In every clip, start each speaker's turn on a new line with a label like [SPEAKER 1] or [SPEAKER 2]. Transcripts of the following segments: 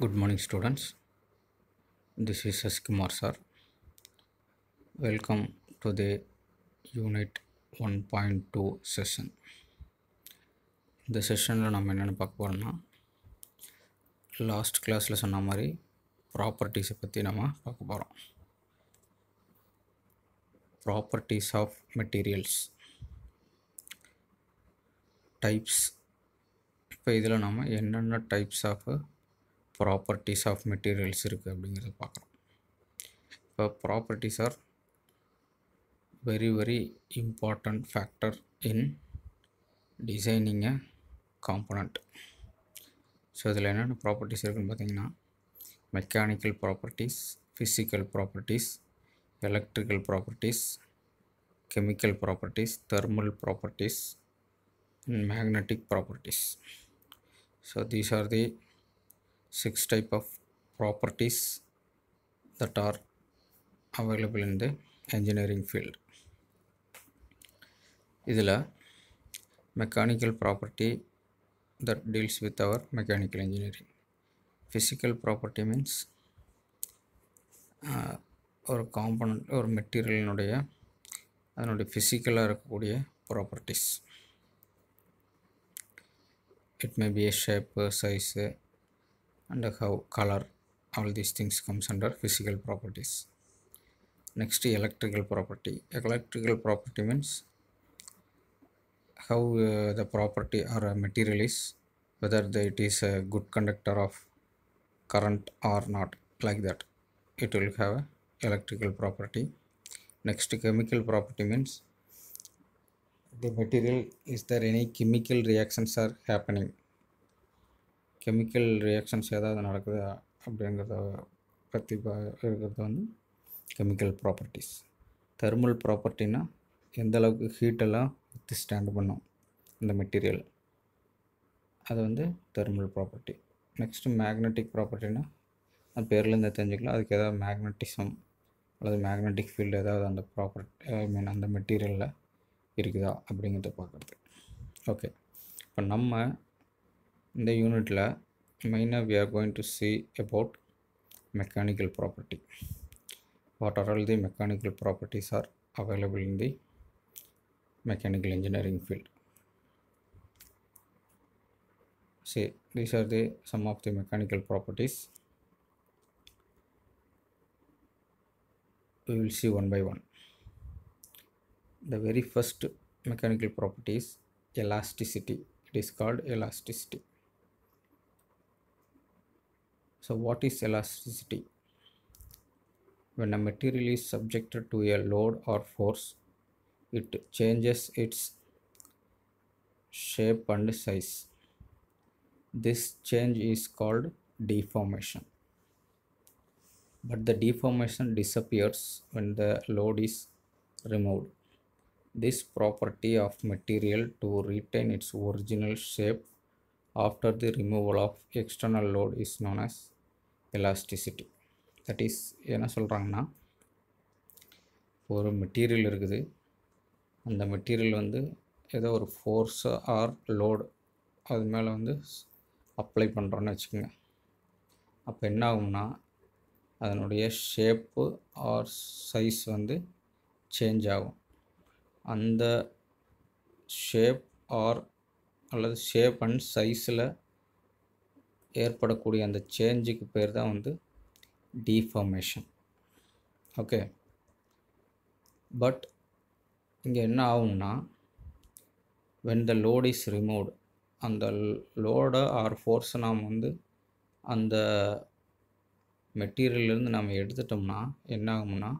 [SPEAKER 1] Good morning students this is is sir welcome to Welcome unit one point two session இந்த செஷனில் நம்ம என்னென்னு பார்க்க போகிறோம்னா லாஸ்ட் கிளாஸில் சொன்ன மாதிரி ப்ராப்பர்ட்டிஸை பற்றி நம்ம பார்க்க போகிறோம் ப்ராப்பர்ட்டிஸ் ஆஃப் மெட்டீரியல்ஸ் டைப்ஸ் இப்போ இதில் நம்ம என்னென்ன types of properties of materials properties are very very important factor in designing a component so the properties are going to be mechanical properties physical properties electrical properties chemical properties thermal properties and magnetic properties so these are the six type of properties that are available in the engineering field இதில் mechanical property that deals with our mechanical engineering physical property means ஒரு component ஒரு மெட்டீரியலினுடைய அதனுடைய ஃபிசிக்கலாக இருக்கக்கூடிய properties it may be a shape size and how color all these things comes under physical properties next electrical property electrical property means how uh, the property or a material is whether it is a good conductor of current or not like that it will have electrical property next chemical property means the material is there any chemical reactions are happening chemical reactions ஏதாவது நடக்குது அப்படிங்கிறத பற்றி இருக்கிறது வந்து chemical properties thermal ப்ராப்பர்ட்டினா எந்த அளவுக்கு ஹீட்டெல்லாம் with stand பண்ணும் இந்த மெட்டீரியல் அது வந்து தெர்மல் ப்ராப்பர்ட்டி நெக்ஸ்ட்டு மேக்னெட்டிக் ப்ராப்பர்ட்டினா அது பேர்லேருந்து தெரிஞ்சுக்கலாம் அதுக்கு ஏதாவது மேக்னட்டிசம் அல்லது மேக்னெட்டிக் ஃபீல்டு ஏதாவது அந்த ப்ராப்பர்ட்டி ஐ மீன் அந்த மெட்டீரியலில் இருக்குதா அப்படிங்கிறத பார்க்குறது ஓகே இப்போ நம்ம இந்த யூனிட்டில் minor we are going to see about mechanical property what are all the mechanical properties are available in the mechanical engineering field see these are the some of the mechanical properties we will see one by one the very first mechanical property is elasticity it is called elasticity so what is elasticity? When a material is subjected to a load or force, it changes its shape and size. This change is called deformation. But the deformation disappears when the load is removed. This property of material to retain its original shape after the removal of external load is known as elasticity that is என்ன சொல்கிறாங்கன்னா ஒரு material இருக்குது அந்த material வந்து ஏதோ ஒரு force R load அது மேலே வந்து அப்ளை பண்ணுறோன்னு வச்சுக்கோங்க அப்போ என்ன ஆகும்னா அதனுடைய ஷேப்பு ஆர் சைஸ் வந்து சேஞ்ச் ஆகும் அந்த ஷேப் ஆர் அல்லது ஷேப் அண்ட் சைஸில் ஏற்படக்கூடிய அந்த சேஞ்சுக்கு பேர் தான் வந்து டிஃபார்மேஷன் ஓகே பட் இங்கே என்ன ஆகும்னா when the load is removed அந்த லோடை ஆர் ஃபோர்ஸை நாம் வந்து அந்த மெட்டீரியல்லேருந்து நம்ம எடுத்துட்டோம்னா என்ன ஆகும்னா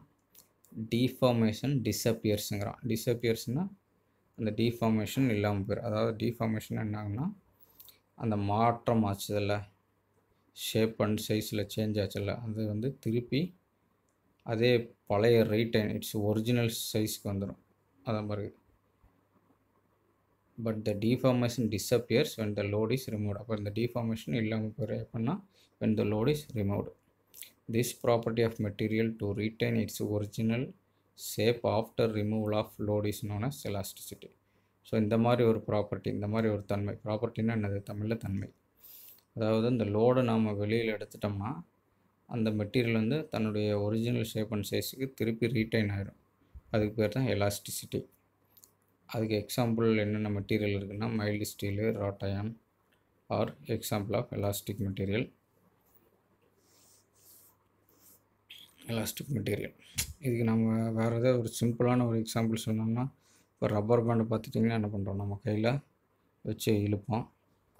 [SPEAKER 1] டிஃபார்மேஷன் டிஸப்பியர்ஸுங்கிறான் டிஸப்பியர்ஸ்னால் அந்த டிஃபார்மேஷன் இல்லாமல் போயிடும் அதாவது டீஃபார்மேஷன் என்ன ஆகும்னா அந்த மாற்றம் ஆச்சுதில்ல ஷேப் அண்ட் சைஸில் சேஞ்ச் ஆச்சுல்ல அது வந்து திருப்பி அதே பழைய ரேட் இட்ஸ் ஒரிஜினல் சைஸ்க்கு வந்துடும் அதான் மாதிரி but the deformation disappears when the load is removed அப்போ இந்த டிஃபார்மேஷன் இல்லாமல் போயிடும் எப்படின்னா when the load is removed this property of material to retain its original shape after removal of load is known as elasticity so இந்த மாதிரி ஒரு property இந்த மாதிரி ஒரு தன்மை ப்ராப்பர்ட்டின்னா என்னது தமிழில் தன்மை அதாவது இந்த லோடை நாம் வெளியில் எடுத்துட்டோம்னா அந்த மெட்டீரியல் வந்து தன்னுடைய ஒரிஜினல் ஷேப் அண்ட் சைஸுக்கு திருப்பி ரீட்டைன் ஆகிடும் அதுக்கு பேர் தான் எலாஸ்டிசிட்டி அதுக்கு எக்ஸாம்பிள் என்னென்ன மெட்டீரியல் இருக்குன்னா mild steel wrought iron are example of elastic material elastic material இதுக்கு நம்ம வேறு ஏதாவது ஒரு சிம்பிளான ஒரு எக்ஸாம்பிள் சொன்னோம்னா இப்போ ரப்பர் பேண்டு பார்த்துட்டிங்கன்னா என்ன பண்ணுறோம் நம்ம கையில் வச்சு இழுப்போம்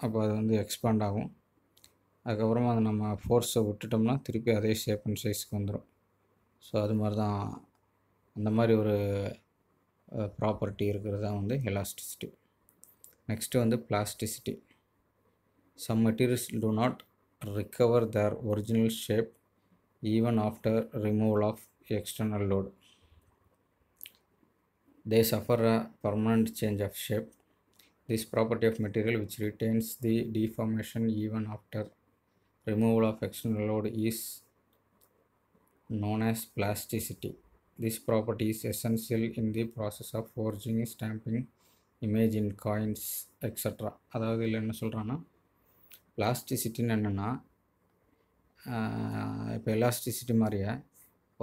[SPEAKER 1] அப்போ அது வந்து எக்ஸ்பேண்ட் ஆகும் அதுக்கப்புறமா அதை நம்ம ஃபோர்ஸை விட்டுட்டோம்னா திருப்பி அதே ஷேப் அண்ட் சைஸ்க்கு வந்துடும் ஸோ அது மாதிரி தான் அந்த மாதிரி ஒரு ப்ராப்பர்ட்டி இருக்கிறது தான் வந்து எலாஸ்டிசிட்டி நெக்ஸ்ட்டு வந்து plasticity some materials do not recover their original shape even after removal of external load they suffer a permanent change of shape. This property of material which retains the deformation even after removal of external load is known as plasticity. This property is essential in the process of forging, stamping, image in coins extra அதாவது இல்லை Plasticity சொல்கிறான்னா பிளாஸ்டிசிட்டின்னு என்னென்னா இப்போ elasticity மாதிரியே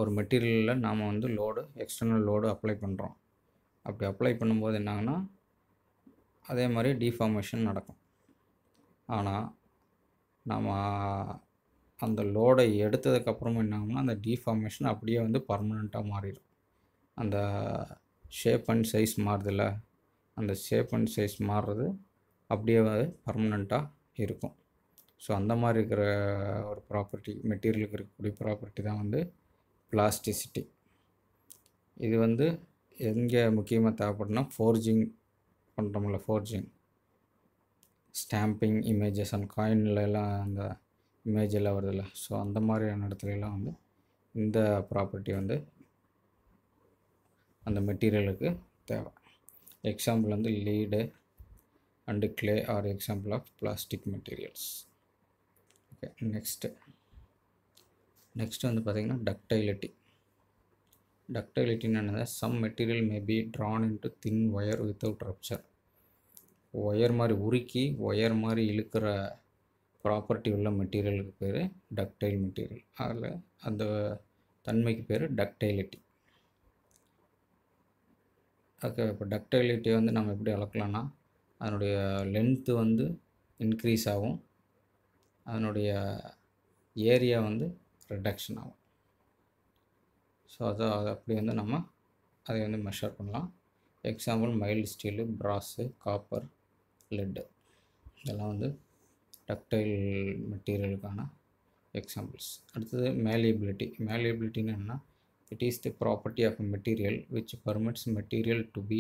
[SPEAKER 1] ஒரு மெட்டீரியலில் நாம் வந்து அப்படி அப்ளை பண்ணும்போது என்னாங்கன்னா அதே மாதிரி டிஃபார்மேஷன் நடக்கும் ஆனால் நம்ம அந்த லோடை எடுத்ததுக்கப்புறமும் என்னாங்கன்னா அந்த டிஃபார்மேஷன் அப்படியே வந்து பர்மனெண்ட்டாக மாறிடும் அந்த ஷேப் அண்ட் சைஸ் மாறுதில்ல அந்த ஷேப் அண்ட் சைஸ் மாறுறது அப்படியே பர்மனெண்ட்டாக இருக்கும் ஸோ அந்த மாதிரி இருக்கிற ஒரு ப்ராப்பர்ட்டி மெட்டீரியலுக்கு இருக்கக்கூடிய ப்ராப்பர்ட்டி தான் வந்து பிளாஸ்டிசிட்டி இது வந்து எங்கே முக்கியமாக தேவைப்படுனா ஃபோர்ஜிங் பண்ணுறோம்ல ஃபோர்ஜிங் ஸ்டாம்பிங் இமேஜஸ் அண்ட் காயின்லலாம் அந்த இமேஜ் எல்லாம் வருதுல்ல ஸோ அந்த மாதிரியான இடத்துலலாம் வந்து இந்த ப்ராப்பர்ட்டி வந்து அந்த மெட்டீரியலுக்கு தேவை எக்ஸாம்பிள் வந்து lead and clay are example of plastic materials okay next next வந்து பார்த்திங்கன்னா டக்டைலிட்டி Ductility என்னது some material may be drawn into thin wire without rupture wire மாதிரி உருக்கி ஒயர் மாதிரி இழுக்கிற ப்ராப்பர்ட்டி உள்ள மெட்டீரியலுக்கு பேர் டக்டைல் மெட்டீரியல் அதில் அந்த தன்மைக்கு பேர் டக்டைலிட்டி ஓகே இப்போ டக்டைலிட்டியை வந்து நம்ம எப்படி அளக்கலாம்னா அதனுடைய லென்த்து வந்து இன்க்ரீஸ் ஆகும் அதனுடைய ஏரியா வந்து ரிடக்ஷன் ஆகும் ஸோ அதை அப்படி வந்து நம்ம அதை வந்து மெஷர் பண்ணலாம் example mild steel brass copper lead இதெல்லாம் வந்து டக்டைல் மெட்டீரியலுக்கான எக்ஸாம்பிள்ஸ் அடுத்தது மேலியபிலிட்டி மேலியபிலிட்டின்னு என்ன it is the property of material which permits material to be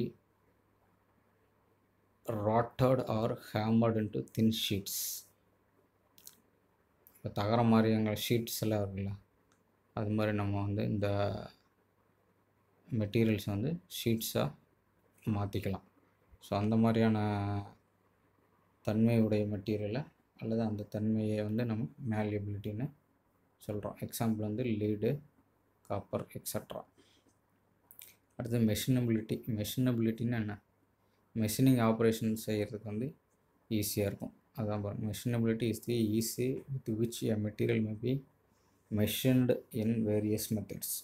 [SPEAKER 1] rolled or hammered into thin sheets இப்போ தகர மாதிரி எங்கள் ஷீட்ஸ் எல்லாம் இருக்குல்ல அது மாதிரி நம்ம வந்து இந்த மெட்டீரியல்ஸ் வந்து ஷீட்ஸாக மாற்றிக்கலாம் ஸோ அந்த மாதிரியான தன்மையுடைய மெட்டீரியலை அல்லது அந்த தன்மையை வந்து நம்ம மேலியபிலிட்டின்னு சொல்கிறோம் எக்ஸாம்பிள் வந்து லீடு காப்பர் எக்ஸட்ரா அடுத்து மெஷினபிலிட்டி மெஷினபிலிட்டின்னு என்ன மெஷினிங் ஆப்ரேஷன் செய்கிறதுக்கு வந்து ஈஸியாக இருக்கும் அதான் பாருங்கள் machinability is the ease with which a material may be machined in various methods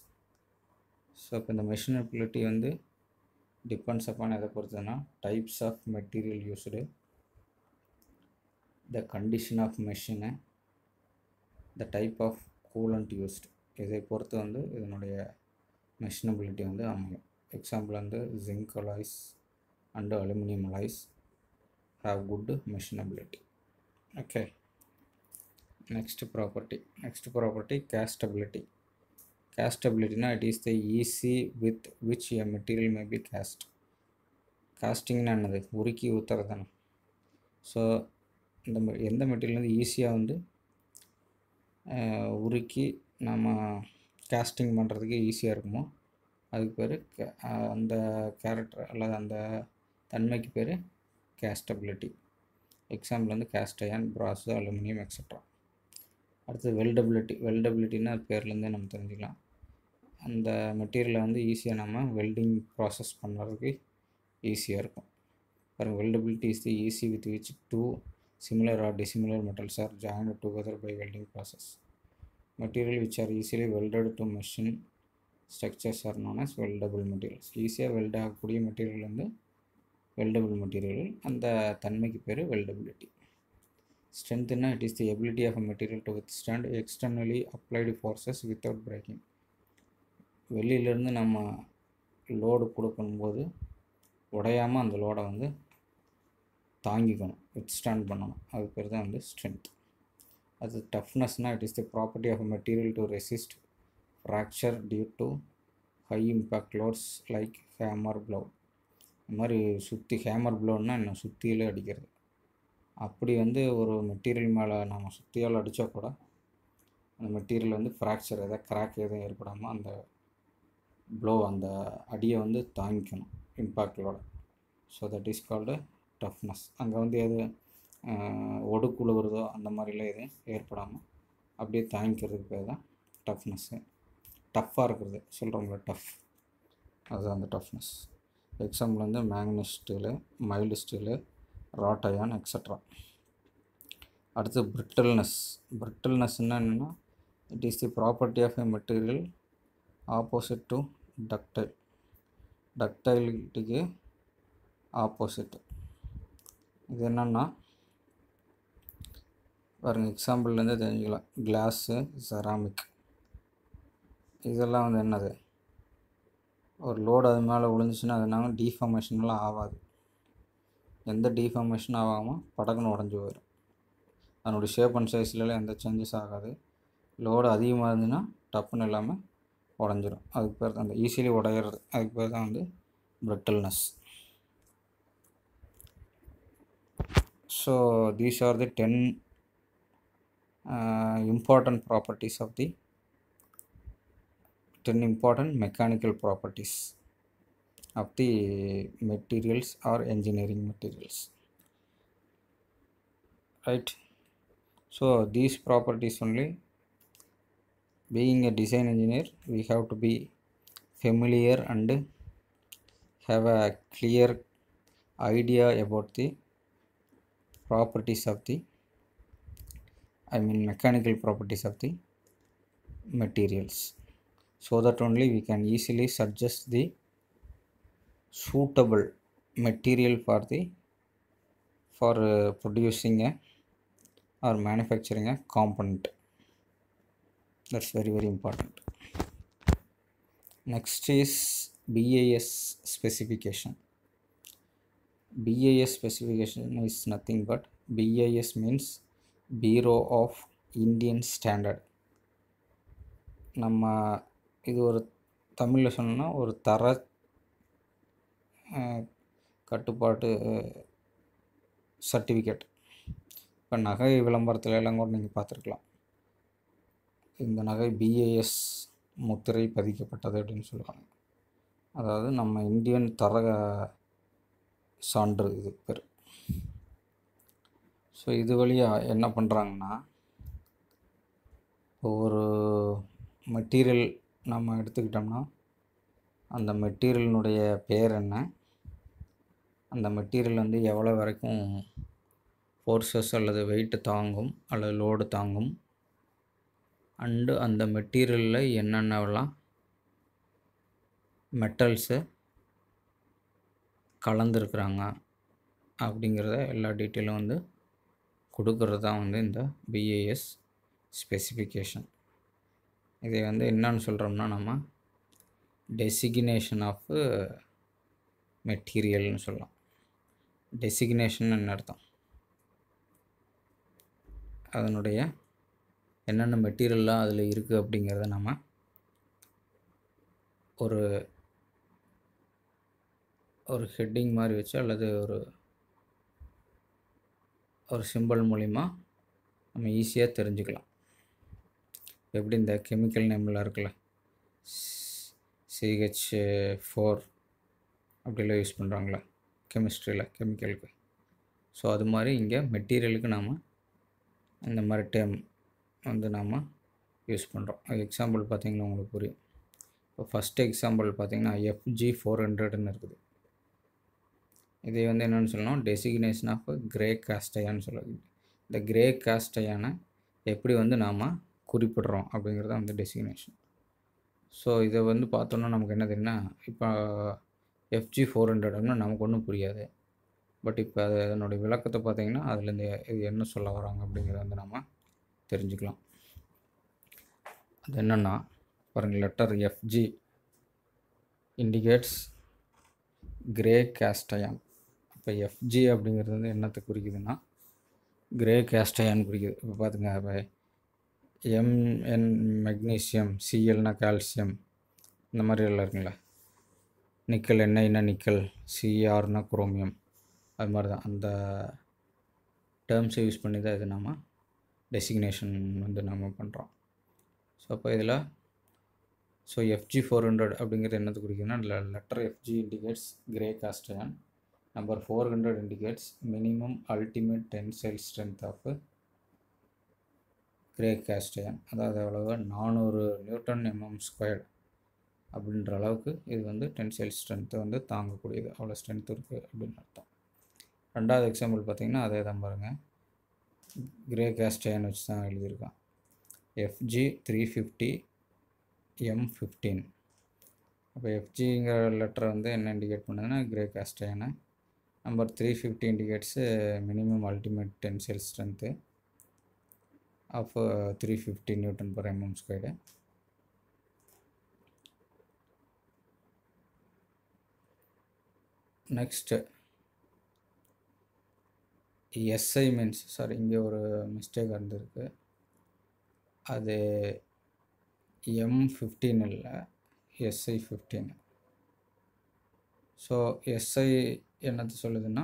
[SPEAKER 1] so இப்போ இந்த மெஷினபிலிட்டி வந்து டிபெண்ட்ஸ் அப்பான் எதை பொறுத்ததுன்னா types of material used the condition of machine the type of coolant used இதை பொறுத்து வந்து இதனுடைய machinability வந்து அமையும் எக்ஸாம்பிள் வந்து zinc alloys and aluminium alloys have good machinability okay next property next property castability castability now is the ease with which a material may be cast cast casting என்னது உருக்கி தானே ஸோ இந்த எந்த material வந்து ஈஸியாக வந்து உருக்கி நம்ம காஸ்டிங் பண்ணுறதுக்கு ஈஸியாக இருக்குமோ அதுக்கு பேர் அந்த கேரக்டர் அல்லது அந்த தன்மைக்கு பேர் கேஸ்டபிலிட்டி எக்ஸாம்பிள் வந்து cast brass brass aluminium extra அடுத்தது வெல்டபிலிட்டி வெல்டபிலிட்டின்னு அது பேர்லேருந்தே நம்ம தெரிஞ்சுக்கலாம் அந்த மெட்டீரியலை வந்து ஈஸியாக நம்ம வெல்டிங் ப்ராசஸ் பண்ணுறதுக்கு ஈஸியாக இருக்கும் பாருங்கள் weldability is the ease with which two similar or dissimilar metals are join together by welding process material which are easily welded to machine structures are known as weldable materials ஈஸியாக weld ஆகக்கூடிய material வந்து weldable material அந்த தன்மைக்கு பேர் weldability Strength it is is ability of of a withstand externally applied forces with without breaking வெளியிலேருந்து நம்ம load கொடுக்கும்போது உடையாமல் அந்த லோடை வந்து தாங்கிக்கணும் வித் ஸ்டாண்ட் பண்ணணும் அது பேர் தான் வந்து ஸ்ட்ரென்த் அது டஃப்னஸ்னால் it is the property of material to resist fracture due to high impact loads like hammer blow இந்த மாதிரி சுற்றி ஹேமர் ப்ளவுன்னா என்ன சுற்றியிலே அடிக்கிறது அப்படி வந்து ஒரு மெட்டீரியல் மேலே நம்ம சுற்றியால் அடித்தா கூட அந்த மெட்டீரியல் வந்து ஃப்ராக்சர் எதாவது கிராக் எதுவும் ஏற்படாமல் அந்த ப்ளோ அந்த அடியை வந்து தாங்கிக்கணும் இம்பாக்டோட so that is called toughness அங்கே வந்து எது ஒடுக்குழுவுறதோ அந்த மாதிரிலாம் எதுவும் ஏற்படாமல் அப்படியே தாங்கிக்கிறதுக்கு பேர் தான் டஃப்னஸ்ஸு டஃப்பாக இருக்கிறது சொல்கிறவங்கள டஃப் அதுதான் அந்த டஃப்னஸ் எக்ஸாம்பிள் வந்து manganese steel mild steel wrought iron extra அடுத்து பிரிட்டில்னஸ் பிரிட்டில்னஸ்னால் என்னென்னா it is the property of a material opposite to ductile டக்டைலிட்டிக்கு ஆப்போசிட் இது என்னென்னா வருங்க எக்ஸாம்பிள்லேருந்து தெரிஞ்சுக்கலாம் கிளாஸு செராமிக் இதெல்லாம் வந்து என்னது ஒரு லோடு அது மேலே விழுந்துச்சுன்னா அது என்ன டீஃபார்மேஷன்லாம் ஆகாது எந்த டிஃபார்மேஷன் ஆகாமல் படக்குன்னு உடஞ்சி போயிடும் அதனுடைய ஷேப் அண்ட் சைஸ்லலாம் எந்த சேஞ்சஸ் ஆகாது லோடு அதிகமாக இருந்துச்சுன்னா டப்புன்னு இல்லாமல் உடஞ்சிரும் அதுக்கு பேர் தான் அந்த ஈஸிலி உடையிறது அதுக்கு பேர் தான் வந்து brittleness so these are the ten important properties of the ten important mechanical properties of the materials or engineering materials right so these properties only being a design engineer we have to be familiar and have a clear idea about the properties of the I mean mechanical properties of the materials so that only we can easily suggest the suitable material for the for uh, producing a or manufacturing a component that's very very important next is BAS specification BAS specification is nothing but BAS means Bureau of Indian Standard நம்ம இது ஒரு தமிழில் சொன்னோன்னா ஒரு தர கட்டுப்பாட்டு certificate இப்போ நகை விளம்பரத்தில் எல்லாம் கூட நீங்கள் பார்த்துருக்கலாம் இந்த நகை பிஏஎஸ் முத்திரை பதிக்கப்பட்டது அப்படின்னு சொல்லுவாங்க அதாவது நம்ம இந்தியன் தரக சான்று இது பேர் ஸோ இது வழியாக என்ன பண்ணுறாங்கன்னா ஒரு மெட்டீரியல் நம்ம எடுத்துக்கிட்டோம்னா அந்த மெட்டீரியலினுடைய பேர் என்ன அந்த மெட்டீரியல் வந்து எவ்வளோ வரைக்கும் ஃபோர்ஸஸ் அல்லது வெயிட்டு தாங்கும் அல்லது லோடு தாங்கும் அண்டு அந்த மெட்டீரியலில் என்னென்னலாம் மெட்டல்ஸு கலந்துருக்குறாங்க அப்படிங்கிறத எல்லா டீட்டெயிலும் வந்து கொடுக்கறது தான் வந்து இந்த பிஏஎஸ் ஸ்பெசிஃபிகேஷன் இதை வந்து என்னன்னு சொல்கிறோம்னா நம்ம டெசிக்னேஷன் ஆஃப் மெட்டீரியல்னு சொல்லலாம் டெசிக்னேஷன் என்ன அர்த்தம் அதனுடைய என்னென்ன மெட்டீரியல்லாம் அதில் இருக்குது அப்படிங்கிறத நம்ம ஒரு ஒரு ஹெட்டிங் மாதிரி வச்சு அல்லது ஒரு ஒரு சிம்பிள் மூலிமா நம்ம ஈஸியாக தெரிஞ்சுக்கலாம் எப்படி இந்த கெமிக்கல் நேம்லாம் இருக்குல்ல சிஹெச் ஃபோர் அப்படிலாம் யூஸ் பண்ணுறாங்களே கெமிஸ்ட்ரியில் கெமிக்கலுக்கு ஸோ அது மாதிரி இங்கே மெட்டீரியலுக்கு நாம் இந்த மாதிரி டேம் வந்து நாம் யூஸ் பண்ணுறோம் எக்ஸாம்பிள் பார்த்திங்கன்னா உங்களுக்கு புரியும் இப்போ ஃபஸ்ட்டு எக்ஸாம்பிள் பார்த்திங்கன்னா எஃப்ஜி ஃபோர் ஹண்ட்ரட்னு இருக்குது இதை வந்து என்னென்னு சொல்லணும் டெசிக்னேஷன் ஆஃப் கிரே காஸ்டையான்னு சொல்லுது இந்த கிரே காஸ்டையான எப்படி வந்து நாம் குறிப்பிடுறோம் அப்படிங்கிறது வந்து டெசிக்னேஷன் ஸோ இதை வந்து பார்த்தோன்னா நமக்கு என்ன தெரியும்னா இப்போ எஃப்ஜி ஃபோர் ஹண்ட்ரட்னா நமக்கு ஒன்றும் புரியாது பட் இப்போ அது அதனுடைய விளக்கத்தை பார்த்திங்கன்னா அதுலேருந்து இது என்ன சொல்ல வராங்க அப்படிங்கிறத வந்து நம்ம தெரிஞ்சுக்கலாம் அது என்னென்னா பாருங்கள் letter FG indicates grey cast iron இப்போ எஃப்ஜி அப்படிங்கிறது வந்து என்னத்தை குறிக்குதுன்னா கிரே கேஸ்டயான் குறிக்குது இப்போ பார்த்துங்க இப்போ எம்என் மெக்னீசியம் சிஎல்னா கால்சியம் இந்த மாதிரி எல்லாம் இருக்குங்களா நிக்கல் என்ன நிக்கல் சிஆர்னா குரோமியம் அது மாதிரி தான் அந்த டேர்ம்ஸை யூஸ் பண்ணி தான் இது நாம் டெசிக்னேஷன் வந்து நாம் பண்ணுறோம் ஸோ அப்போ இதில் ஸோ எஃப்ஜி ஃபோர் ஹண்ட்ரட் அப்படிங்கிறது என்னது குறிக்குதுன்னா letter FG indicates grey cast iron number four hundred indicates minimum ultimate tensile strength of grey cast iron அதாவது அவ்வளவு நானூறு நியூட்டன் எம்எம் ஸ்கொயர் அப்படின்ற அளவுக்கு இது வந்து டென்சைல் ஸ்ட்ரென்த்து வந்து தாங்கக்கூடியது அவ்வளோ ஸ்ட்ரென்த் இருக்குது அப்படின்னு அர்த்தம் ரெண்டாவது எக்ஸாம்பிள் பார்த்திங்கன்னா அதே தான் பாருங்கள் கிரே கேஸ் வச்சு தான் எழுதியிருக்கான் FG three fifty M fifteen அப்போ எஃப்ஜிங்கிற லெட்டர் வந்து என்ன இண்டிகேட் பண்ணுதுன்னா கிரே கேஸ்டைனு number three fifty indicates minimum ultimate tensile strength of three fifty newton per mm squared next SI means sorry இங்கே ஒரு மிஸ்டேக் இருந்திருக்கு அது எம் ஃபிஃப்டீன் இல்லை எஸ்ஐ ஃபிஃப்டீன் ஸோ எஸ்ஐ என்னது சொல்லுதுன்னா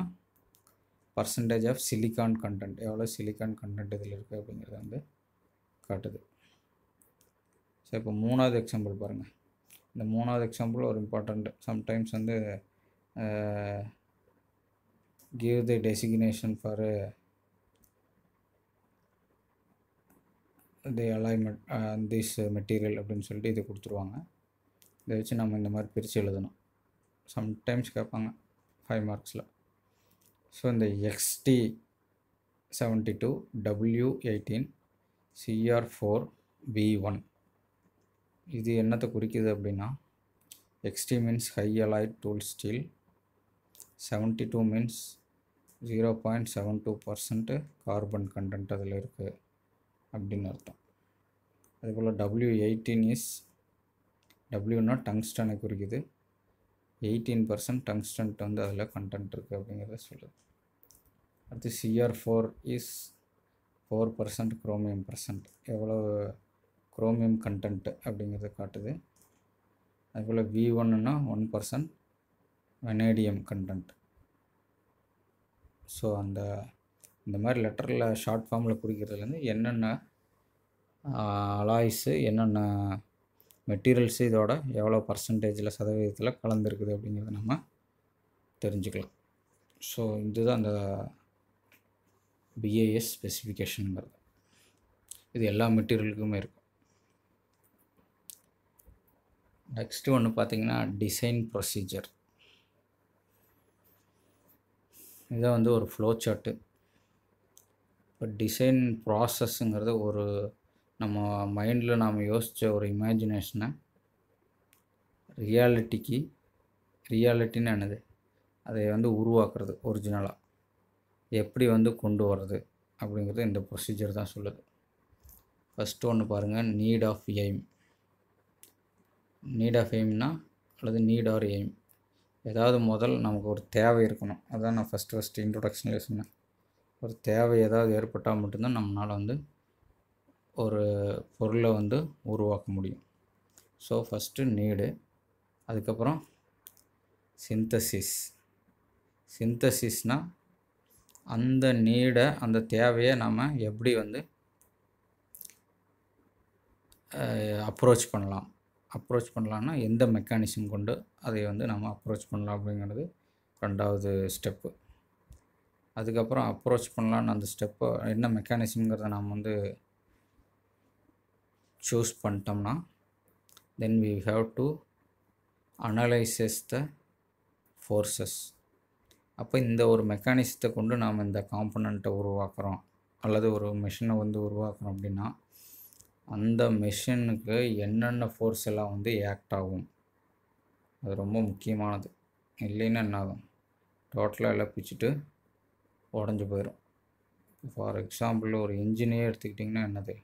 [SPEAKER 1] பர்சன்டேஜ் ஆஃப் சிலிக்கான் கண்டென்ட் எவ்வளோ silicon content இதில் இருக்குது அப்படிங்கிறத வந்து காட்டுது ஸோ இப்போ மூணாவது எக்ஸாம்பிள் பாருங்கள் இந்த மூணாவது எக்ஸாம்பிள் ஒரு இம்பார்ட்டண்ட்டு சம்டைம்ஸ் வந்து give the designation for uh, the alignment this material அப்படின்னு சொல்லிட்டு இதை கொடுத்துருவாங்க இதை வச்சு நம்ம இந்த மாதிரி பிரித்து எழுதணும் சம்டைம்ஸ் கேட்பாங்க ஃபைவ் மார்க்ஸில் ஸோ இந்த XT seventy two W eighteen CR four B one இது என்னத்தை குறிக்குது அப்படின்னா XT means high alloyed tool steel seventy two means zero point seven two percent carbon content அதில் இருக்குது அப்படின்னு அர்த்தம் அதுபோல் டபிள்யூ எயிட்டீன் இஸ் டபிள்யூனா டங்ஸ்டனை குறிக்குது எயிட்டீன் பர்சன்ட் டங்ஸ்டன்ட் வந்து அதில் கண்டென்ட் இருக்குது அப்படிங்கிறத சொல்லுது அடுத்து CR four is four percent chromium percent எவ்வளோ குரோமியம் கண்டென்ட் அப்படிங்கிறத காட்டுது அதுபோல் வி ஒன்னுன்னா one percent vanadium content so அந்த இந்த மாதிரி லெட்டரில் ஷார்ட் ஃபார்மில் பிடிக்கிறதுலேருந்து என்னென்ன அலாய்ஸு என்னென்ன மெட்டீரியல்ஸு இதோட எவ்வளோ பர்சன்டேஜில் சதவீதத்தில் கலந்துருக்குது அப்படிங்கிறத நம்ம தெரிஞ்சுக்கலாம் ஸோ இதுதான் அந்த பிஏஎஸ் ஸ்பெசிஃபிகேஷனுங்கிறது இது எல்லா மெட்டீரியலுக்குமே இருக்கும் நெக்ஸ்ட்டு ஒன்று பார்த்திங்கன்னா டிசைன் ப்ரொசீஜர் இதை வந்து ஒரு ஃப்ளோ சார்ட்டு இப்போ டிசைன் ப்ராசஸ்ஸுங்கிறது ஒரு நம்ம மைண்டில் நாம் யோசித்த ஒரு இமேஜினேஷனை ரியாலிட்டிக்கு ரியாலிட்டின்னு என்னது அதை வந்து உருவாக்குறது ஒரிஜினலாக எப்படி வந்து கொண்டு வர்றது அப்படிங்கிறது இந்த ப்ரொசீஜர் தான் சொல்லுது ஃபஸ்ட்டு ஒன்று பாருங்கள் need of aim need of எய்ம்னா அல்லது நீட் ஆர் எய்ம் ஏதாவது முதல் நமக்கு ஒரு தேவை இருக்கணும் அதுதான் நான் ஃபஸ்ட்டு ஃபஸ்ட்டு இன்ட்ரொடக்ஷன்லேயே சொன்னேன் ஒரு தேவை ஏதாவது ஏற்பட்டால் மட்டும்தான் நம்மளால் வந்து ஒரு பொருளை வந்து உருவாக்க முடியும் ஸோ ஃபஸ்ட்டு நீடு அதுக்கப்புறம் சிந்தசிஸ் சிந்தசிஸ்னால் அந்த நீடை அந்த தேவையை நாம் எப்படி வந்து அப்ரோச் பண்ணலாம் அப்ரோச் பண்ணலான்னா எந்த மெக்கானிசம் கொண்டு அதை வந்து நம்ம அப்ரோச் பண்ணலாம் அப்படிங்கிறது ரெண்டாவது ஸ்டெப்பு அதுக்கப்புறம் அப்ரோச் பண்ணலான்னு அந்த ஸ்டெப்பை என்ன மெக்கானிசம்ங்கிறத நாம் வந்து சூஸ் பண்ணிட்டோம்னா then we have to analyses the forces அப்போ இந்த ஒரு மெக்கானிசத்தை கொண்டு நாம் இந்த காம்பனண்ட்டை உருவாக்குறோம் அல்லது ஒரு மிஷினை வந்து உருவாக்குறோம் அப்படின்னா அந்த மிஷினுக்கு என்னென்ன ஃபோர்ஸ் எல்லாம் வந்து ஆக்ட் ஆகும் அது ரொம்ப முக்கியமானது இல்லைன்னா என்ன ஆகும் டோட்டலாக இழப்பிச்சுட்டு உடஞ்சி போயிடும் ஃபார் எக்ஸாம்பிள் ஒரு இன்ஜினே எடுத்துக்கிட்டிங்கன்னா என்னது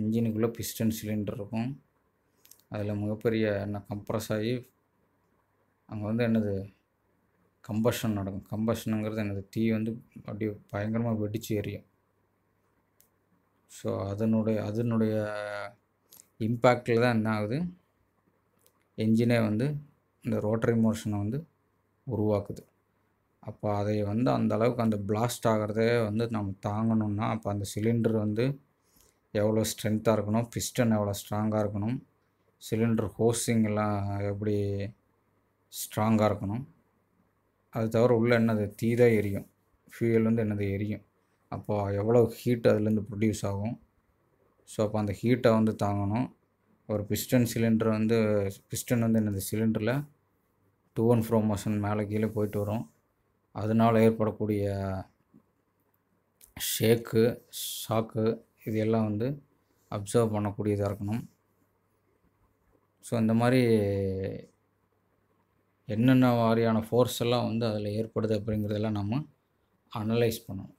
[SPEAKER 1] இன்ஜினுக்குள்ளே பிஸ்டன் சிலிண்டர் இருக்கும் அதில் மிகப்பெரிய என்ன கம்ப்ரஸ் ஆகி அங்கே வந்து என்னது கம்பஷன் நடக்கும் கம்பஷனுங்கிறது என்னது தீ வந்து அப்படியே பயங்கரமாக வெடிச்சு எரியும் ஸோ அதனுடைய அதனுடைய இம்பேக்டில் தான் என்ன ஆகுது என்ஜினே வந்து இந்த ரோட்டரி மோஷனை வந்து உருவாக்குது அப்போ அதை வந்து அந்த அளவுக்கு அந்த பிளாஸ்ட் ஆகிறதே வந்து நம்ம தாங்கணும்னா அப்போ அந்த சிலிண்டர் வந்து எவ்வளோ ஸ்ட்ரென்த்தாக இருக்கணும் பிஸ்டன் எவ்வளோ ஸ்ட்ராங்காக இருக்கணும் சிலிண்டர் ஹோஸிங்கெல்லாம் எப்படி ஸ்ட்ராங்காக இருக்கணும் அது தவிர உள்ளே என்னது தீதாக எரியும் ஃபியூயல் வந்து என்னது எரியும் அப்போ எவ்வளோ ஹீட் அதுலேருந்து ப்ரொடியூஸ் ஆகும் ஸோ அப்போ அந்த ஹீட்டை வந்து தாங்கணும் ஒரு பிஸ்டன் சிலிண்டர் வந்து பிஸ்டன் வந்து இந்த சிலிண்டரில் டூ அண்ட் ஃப்ரோ மோஷன் மேலே கீழே போயிட்டு வரும் அதனால் ஏற்படக்கூடிய ஷேக்கு ஷாக்கு இது எல்லாம் வந்து அப்சர்வ் பண்ணக்கூடியதாக இருக்கணும் ஸோ இந்த மாதிரி என்னென்ன மாதிரியான ஃபோர்ஸ் எல்லாம் வந்து அதில் ஏற்படுது அப்படிங்கிறதெல்லாம் நம்ம அனலைஸ் பண்ணணும்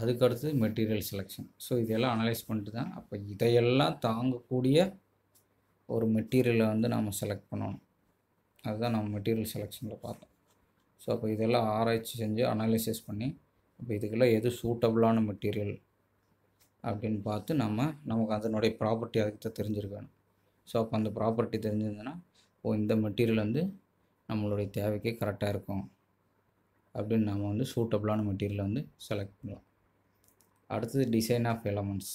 [SPEAKER 1] அதுக்கடுத்து மெட்டீரியல் செலெக்ஷன் ஸோ இதெல்லாம் அனலைஸ் பண்ணிட்டு தான் அப்போ இதையெல்லாம் தாங்கக்கூடிய ஒரு மெட்டீரியலை வந்து நாம் செலக்ட் பண்ணணும் அதுதான் நம்ம மெட்டீரியல் செலெக்ஷனில் பார்த்தோம் ஸோ அப்போ இதெல்லாம் ஆராய்ச்சி செஞ்சு அனலைசிஸ் பண்ணி இப்போ இதுக்கெல்லாம் எது சூட்டபுளான மெட்டீரியல் அப்படின்னு பார்த்து நம்ம நமக்கு அதனுடைய ப்ராப்பர்ட்டி அதுக்கு தான் தெரிஞ்சிருக்கணும் ஸோ அப்போ அந்த ப்ராப்பர்ட்டி தெரிஞ்சிருந்ததுன்னா ஓ இந்த மெட்டீரியல் வந்து நம்மளுடைய தேவைக்கு கரெக்டாக இருக்கும் அப்படின்னு நம்ம வந்து சூட்டபுளான மெட்டீரியலை வந்து செலக்ட் பண்ணலாம் அடுத்தது design of elements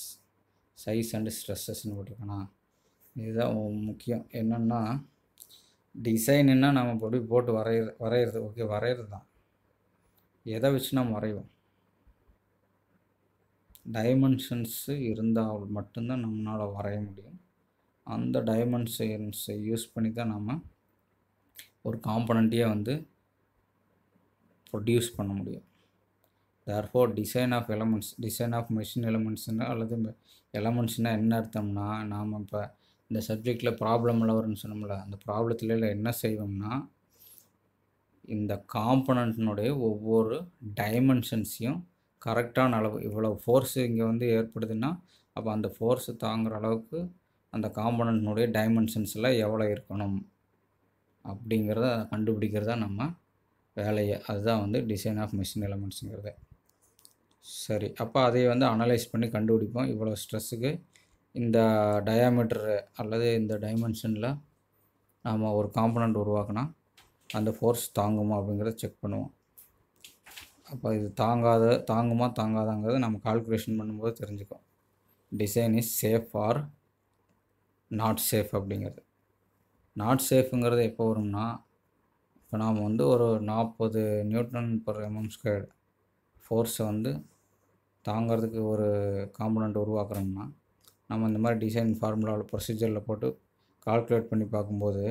[SPEAKER 1] size and ஸ்ட்ரெஸ்ஸஸ்ன்னு போட்டிருக்கேன்னா இதுதான் முக்கியம் என்னென்னா டிசைனுன்னா நம்ம அப்படி போட்டு வரைய வரைகிறது ஓகே வரைகிறது தான் எதை வச்சு நம்ம வரைவோம் டைமென்ஷன்ஸு இருந்தால் மட்டும்தான் நம்மளால் வரைய முடியும் அந்த டைமென்ஷன்ஸை யூஸ் பண்ணி தான் நம்ம ஒரு காம்பனண்ட்டையே வந்து ப்ரொடியூஸ் பண்ண முடியும் therefore design of elements design of machine எலமெண்ட்ஸ்னா அல்லது எலமெண்ட்ஸ்னால் என்ன அர்த்தம்னா நாம் இப்போ இந்த சப்ஜெக்டில் ப்ராப்ளம் எல்லாம் வரும்னு சொன்னோம்ல அந்த ப்ராப்ளத்தில் என்ன செய்வோம்னா இந்த காம்பனண்ட்னுடைய ஒவ்வொரு டைமென்ஷன்ஸையும் கரெக்டான அளவு இவ்வளோ ஃபோர்ஸ் இங்கே வந்து ஏற்படுதுன்னா அப்போ அந்த ஃபோர்ஸு தாங்குகிற அளவுக்கு அந்த காம்பனண்ட்னுடைய டைமென்ஷன்ஸில் எவ்வளோ இருக்கணும் அப்படிங்கிறத கண்டுபிடிக்கிறதா நம்ம வேலையை அதுதான் வந்து டிசைன் ஆஃப் மிஷின் எலமெண்ட்ஸுங்கிறது சரி அப்போ அதை வந்து அனலைஸ் பண்ணி கண்டுபிடிப்போம் இவ்வளோ ஸ்ட்ரெஸ்ஸுக்கு இந்த டயாமீட்டரு அல்லது இந்த டைமென்ஷனில் நாம் ஒரு காம்பனண்ட் உருவாக்கினா அந்த ஃபோர்ஸ் தாங்குமா அப்படிங்கிறத செக் பண்ணுவோம் அப்போ இது தாங்காத தாங்குமா தாங்காதாங்கிறத நம்ம கால்குலேஷன் பண்ணும்போது தெரிஞ்சுக்கும் design is safe or not safe அப்படிங்கிறது நாட் சேஃபுங்கிறது எப்போ வரும்னா இப்போ நாம் வந்து ஒரு நாற்பது நியூட்டன் பர் எம்எம் ஸ்கொயர்டு ஃபோர்ஸை வந்து தாங்கிறதுக்கு ஒரு காம்பனண்ட் உருவாக்குறோம்னா நம்ம இந்த மாதிரி டிசைன் ஃபார்முலாவில் ப்ரொசீஜரில் போட்டு கால்குலேட் பண்ணி பார்க்கும்போது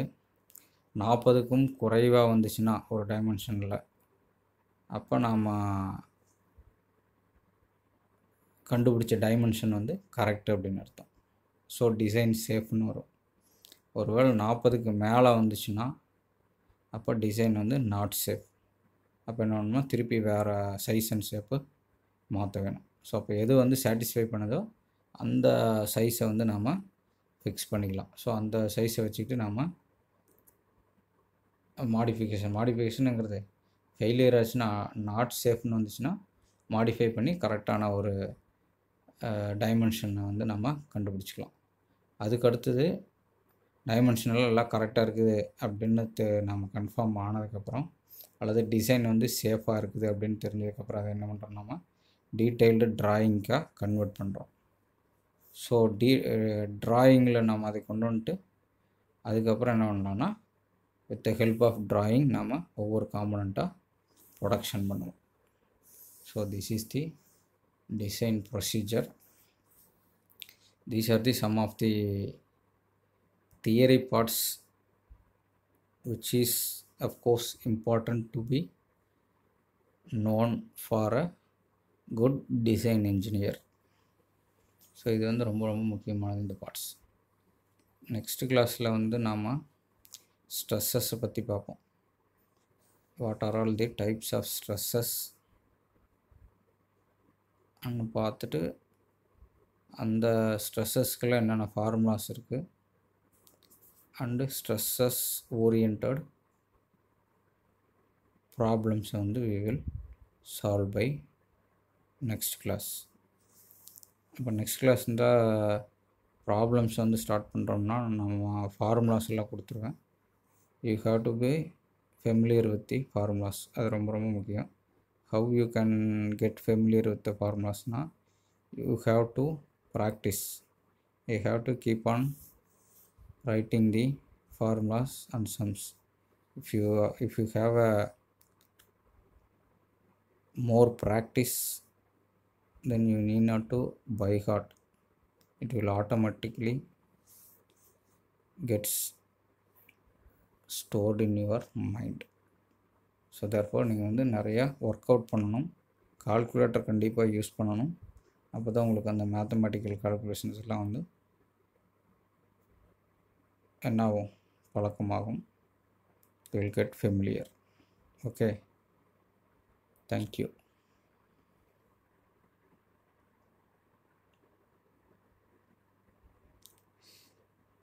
[SPEAKER 1] நாற்பதுக்கும் குறைவாக வந்துச்சுன்னா ஒரு டைமென்ஷனில் அப்போ நாம் கண்டுபிடிச்ச டைமென்ஷன் வந்து கரெக்ட் அப்படின்னு அர்த்தம் ஸோ டிசைன் சேஃப்னு வரும் ஒருவேளை நாற்பதுக்கு மேலே வந்துச்சுன்னா அப்போ டிசைன் வந்து நாட் சேஃப் அப்போ என்ன திருப்பி வேறு சைஸ் அண்ட் ஷேப்பு மாற்ற வேணும் ஸோ அப்போ எது வந்து சாட்டிஸ்ஃபை பண்ணுதோ அந்த சைஸை வந்து நாம் ஃபிக்ஸ் பண்ணிக்கலாம் ஸோ அந்த சைஸை வச்சுக்கிட்டு நாம் மாடிஃபிகேஷன் மாடிஃபிகேஷனுங்கிறது ஃபெயிலியர் ஆச்சுன்னா நாட் சேஃப்னு வந்துச்சுன்னா மாடிஃபை பண்ணி கரெக்டான ஒரு டைமென்ஷனை வந்து நம்ம கண்டுபிடிச்சிக்கலாம் அதுக்கு அடுத்தது டைமென்ஷனெல்லாம் எல்லாம் கரெக்டாக இருக்குது அப்படின்னு தெ நம்ம கன்ஃபார்ம் ஆனதுக்கப்புறம் அல்லது டிசைன் வந்து சேஃபாக இருக்குது அப்படின்னு தெரிஞ்சதுக்கப்புறம் அதை என்ன பண்ணுறோம் நம்ம டீட்டெயில்டு ட்ராயிங்க்காக கன்வெர்ட் பண்ணுறோம் ஸோ டீ ட்ராயிங்கில் நம்ம அதை கொண்டு வந்துட்டு அதுக்கப்புறம் என்ன பண்ணலாம்னா with the help of drawing நாம் ஒவ்வொரு காம்பனண்ட்டாக ப்ரொடக்ஷன் பண்ணுவோம் so this is the design procedure these are the some of the theory parts which is of course important to be known for a good design engineer so இது வந்து ரொம்ப ரொம்ப முக்கியமானது இந்த பார்ட்ஸ் நெக்ஸ்ட் கிளாஸில் வந்து நாம் ஸ்ட்ரெஸ்ஸஸை பற்றி பார்ப்போம் what are all the types of stresses அங்கே பார்த்துட்டு அந்த ஸ்ட்ரெஸ்ஸஸ்க்கெல்லாம் என்னென்ன ஃபார்முலாஸ் இருக்குது அண்டு ஸ்ட்ரெஸ்ஸஸ் ஓரியன்ட் ப்ராப்ளம்ஸை வந்து we will solve by next class இப்போ நெக்ஸ்ட் கிளாஸ் இருந்தால் ப்ராப்ளம்ஸ் வந்து ஸ்டார்ட் பண்ணுறோம்னா நம்ம ஃபார்முலாஸ் எல்லாம் கொடுத்துருவேன் you have to be familiar with the formulas அது ரொம்ப ரொம்ப முக்கியம் how you can get familiar with the ஃபார்முலாஸ்னால் you have to practise you have to keep on writing the formulas and sums if you if you have a more practice then you need not to by heart it will automatically gets stored in your mind so therefore நீங்கள் வந்து நிறையா work out பண்ணணும் calculator கண்டிப்பாக use பண்ணணும் அப்போ தான் உங்களுக்கு அந்த மேத்தமெட்டிக்கல் கால்குலேஷன்ஸ் எல்லாம் வந்து என்னாகும் பழக்கமாகும் will get familiar okay thank you